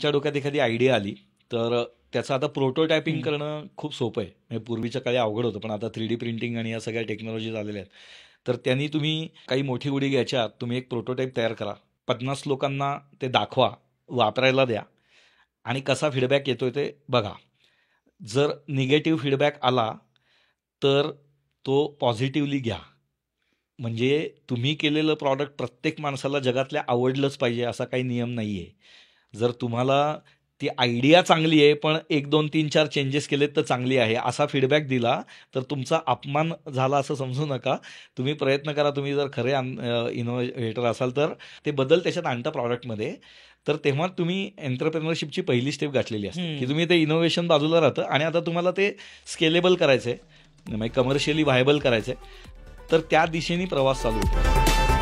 तिच्या डोक्यात एखादी आयडिया आली तर त्याचं आता प्रोटोटायपिंग करणं खूप सोपं आहे म्हणजे पूर्वीच्या काळी अवघड होतं पण आता थ्री डी प्रिंटिंग आणि या सगळ्या टेक्नॉलॉजीज आलेल्या आहेत तर त्यांनी तुम्ही काही मोठी उडी घ्यायच्या तुम्ही एक प्रोटोटाईप तयार करा पन्नास लोकांना ते दाखवा वापरायला द्या आणि कसा फीडबॅक येतोय ते बघा जर निगेटिव्ह फीडबॅक आला तर तो पॉझिटिव्हली घ्या म्हणजे तुम्ही केलेलं प्रॉडक्ट प्रत्येक माणसाला जगातल्या आवडलंच पाहिजे असा काही नियम नाही आहे जर तुम्हाला ती आयडिया चांगली आहे पण एक दोन तीन चार चेंजेस केलेत तर चांगली आहे असा फीडबॅक दिला तर तुमचा अपमान झाला असं समजू नका तुम्ही प्रयत्न करा तुम्ही जर खरे इनोव्हेटर असाल तर ते बदल त्याच्यात आणता प्रॉडक्टमध्ये तर तेव्हा तुम्ही एंटरप्रेनरशिपची पहिली स्टेप गाठलेली असते की तुम्ही ते इनोव्हेशन बाजूला राहतं आणि आता तुम्हाला ते स्केलेबल करायचं आहे म्हणजे कमर्शियली व्हायबल करायचं आहे तर त्या दिशेने प्रवास चालू होतो